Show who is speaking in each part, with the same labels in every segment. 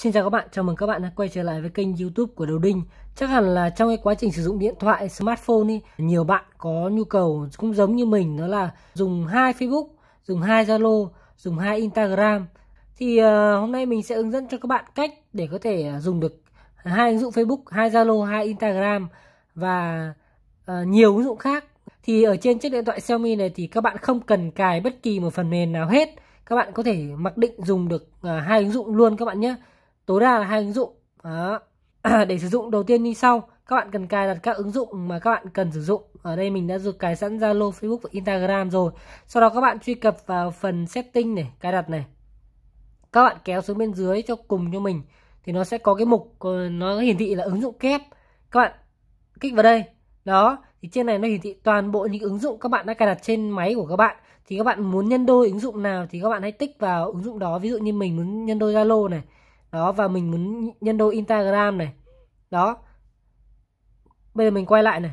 Speaker 1: Xin chào các bạn, chào mừng các bạn đã quay trở lại với kênh youtube của Đầu Đinh Chắc hẳn là trong cái quá trình sử dụng điện thoại, smartphone ý, Nhiều bạn có nhu cầu cũng giống như mình Đó là dùng hai Facebook, dùng hai Zalo, dùng hai Instagram Thì uh, hôm nay mình sẽ hướng dẫn cho các bạn cách để có thể ờ, dùng được hai ứng dụng Facebook, hai Zalo, hai Instagram Và uh, nhiều ứng dụng khác Thì ở trên chiếc điện thoại Xiaomi này thì các bạn không cần cài bất kỳ một phần mềm nào hết các bạn có thể mặc định dùng được hai ứng dụng luôn các bạn nhé tối đa là hai ứng dụng đó. để sử dụng đầu tiên như sau các bạn cần cài đặt các ứng dụng mà các bạn cần sử dụng ở đây mình đã được cài sẵn Zalo Facebook và Instagram rồi sau đó các bạn truy cập vào phần setting này cài đặt này các bạn kéo xuống bên dưới cho cùng cho mình thì nó sẽ có cái mục ờ, nó hiển thị là ứng dụng kép các bạn kích vào đây đó thì trên này nó hiển thị toàn bộ những ứng dụng các bạn đã cài đặt trên máy của các bạn thì các bạn muốn nhân đôi ứng dụng nào thì các bạn hãy tích vào ứng dụng đó ví dụ như mình muốn nhân đôi Zalo này đó và mình muốn nhân đôi Instagram này đó bây giờ mình quay lại này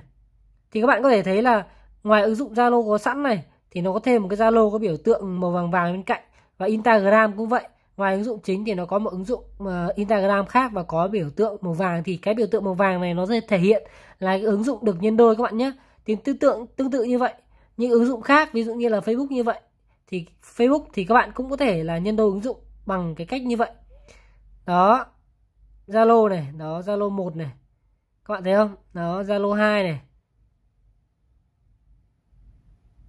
Speaker 1: thì các bạn có thể thấy là ngoài ứng dụng Zalo có sẵn này thì nó có thêm một cái Zalo có biểu tượng màu vàng vàng bên cạnh và Instagram cũng vậy ngoài ứng dụng chính thì nó có một ứng dụng mà ờ, Instagram khác và có biểu tượng màu vàng thì cái biểu tượng màu vàng này nó sẽ thể hiện là cái ứng dụng được nhân đôi các bạn nhé thì tương tượng tương tự như vậy những ứng dụng khác ví dụ như là Facebook như vậy thì Facebook thì các bạn cũng có thể là nhân đôi ứng dụng bằng cái cách như vậy đó Zalo này đó Zalo 1 này các bạn thấy không đó Zalo 2 này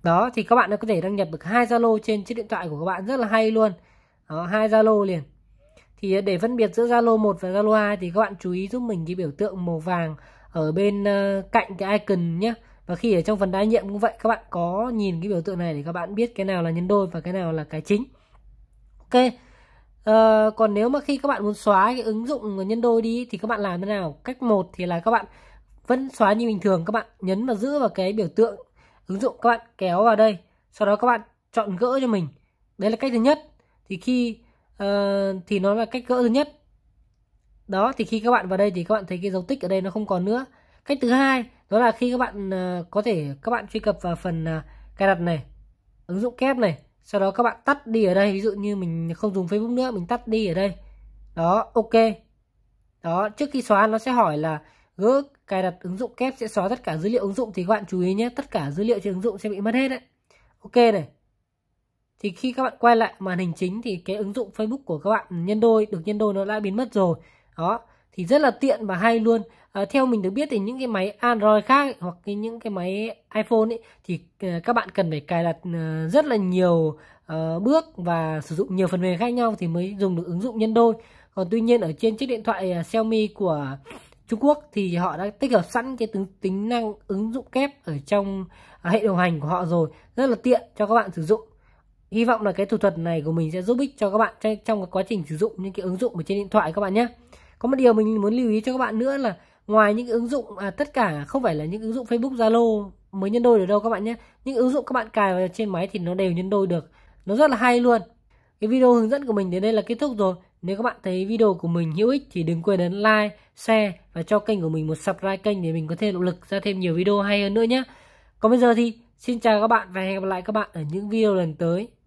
Speaker 1: đó thì các bạn đã có thể đăng nhập được hai Zalo trên chiếc điện thoại của các bạn rất là hay luôn đó hai Zalo liền thì để phân biệt giữa Zalo 1 và Zalo 2 thì các bạn chú ý giúp mình cái biểu tượng màu vàng ở bên ờ, cạnh cái icon nhé và khi ở trong phần đa nhiệm cũng vậy các bạn có nhìn cái biểu tượng này để các bạn biết cái nào là nhân đôi và cái nào là cái chính ok Uh, còn nếu mà khi các bạn muốn xóa cái ứng dụng nhân đôi đi thì các bạn làm thế nào? Cách một thì là các bạn vẫn xóa như bình thường các bạn nhấn và giữ vào cái biểu tượng ứng dụng các bạn kéo vào đây. Sau đó các bạn chọn gỡ cho mình. Đấy là cách thứ nhất. Thì khi uh, thì nó là cách gỡ thứ nhất. Đó thì khi các bạn vào đây thì các bạn thấy cái dấu tích ở đây nó không còn nữa. Cách thứ hai đó là khi các bạn uh, có thể các bạn truy cập vào phần uh, cài đặt này, ứng dụng kép này sau đó các bạn tắt đi ở đây ví dụ như mình không dùng Facebook nữa mình tắt đi ở đây đó ok đó trước khi xóa nó sẽ hỏi là gỡ cài đặt ứng dụng kép sẽ xóa tất cả dữ liệu ứng dụng thì các bạn chú ý nhé tất cả dữ liệu trên ứng dụng sẽ bị mất hết đấy ok này thì khi các bạn quay lại màn hình chính thì cái ứng dụng Facebook của các bạn nhân đôi được nhân đôi nó đã biến mất rồi đó thì rất là tiện và hay luôn à, theo mình được biết thì những cái máy Android khác hoặc cái những cái máy iPhone ấy, thì ờ, các bạn cần phải cài đặt ờ, rất là nhiều uh, bước và sử dụng nhiều phần mềm khác nhau thì mới dùng được ứng dụng nhân đôi còn tuy nhiên ở trên chiếc điện thoại uh, Xiaomi của Trung Quốc thì họ đã tích hợp sẵn cái tính, tính năng ứng dụng kép ở trong hệ điều hành của họ rồi rất là tiện cho các bạn sử dụng Hy vọng là cái thủ thuật này của mình sẽ giúp ích cho các bạn trong, trong cái quá trình sử dụng những cái ứng dụng ở trên điện thoại các bạn nhé có một điều mình muốn lưu ý cho các bạn nữa là ngoài những ứng dụng à, tất cả không phải là những ứng dụng Facebook Zalo mới nhân đôi được đâu các bạn nhé những ứng dụng các bạn cài vào trên máy thì nó đều nhân đôi được nó rất là hay luôn cái video hướng dẫn của mình đến đây là kết thúc rồi nếu các bạn thấy video của mình hữu ích thì đừng quên ấn like, share và cho kênh của mình một subscribe kênh để mình có thêm động lực ra thêm nhiều video hay hơn nữa nhé. Còn bây giờ thì xin chào các bạn và hẹn gặp lại các bạn ở những video lần tới.